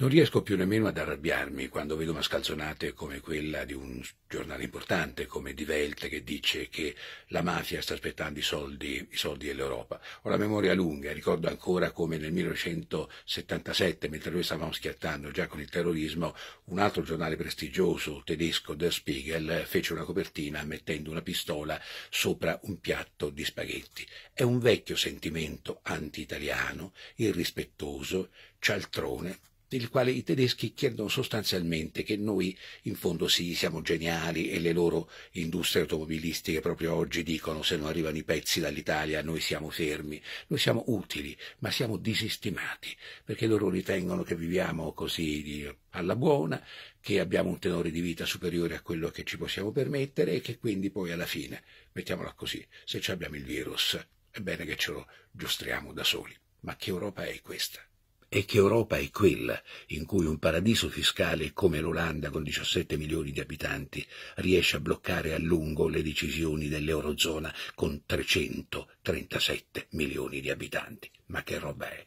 Non riesco più nemmeno ad arrabbiarmi quando vedo mascalzonate come quella di un giornale importante come Die Welt che dice che la mafia sta aspettando i soldi, i soldi dell'Europa. Ho la memoria lunga, ricordo ancora come nel 1977, mentre noi stavamo schiattando già con il terrorismo, un altro giornale prestigioso tedesco, Der Spiegel, fece una copertina mettendo una pistola sopra un piatto di spaghetti. È un vecchio sentimento anti-italiano, irrispettoso, cialtrone, del quale i tedeschi chiedono sostanzialmente che noi in fondo sì siamo geniali e le loro industrie automobilistiche proprio oggi dicono se non arrivano i pezzi dall'Italia noi siamo fermi, noi siamo utili ma siamo disistimati perché loro ritengono che viviamo così alla buona, che abbiamo un tenore di vita superiore a quello che ci possiamo permettere e che quindi poi alla fine, mettiamola così, se abbiamo il virus è bene che ce lo giustriamo da soli. Ma che Europa è questa? e che Europa è quella in cui un paradiso fiscale come l'Olanda con 17 milioni di abitanti riesce a bloccare a lungo le decisioni dell'Eurozona con 337 milioni di abitanti. Ma che roba è?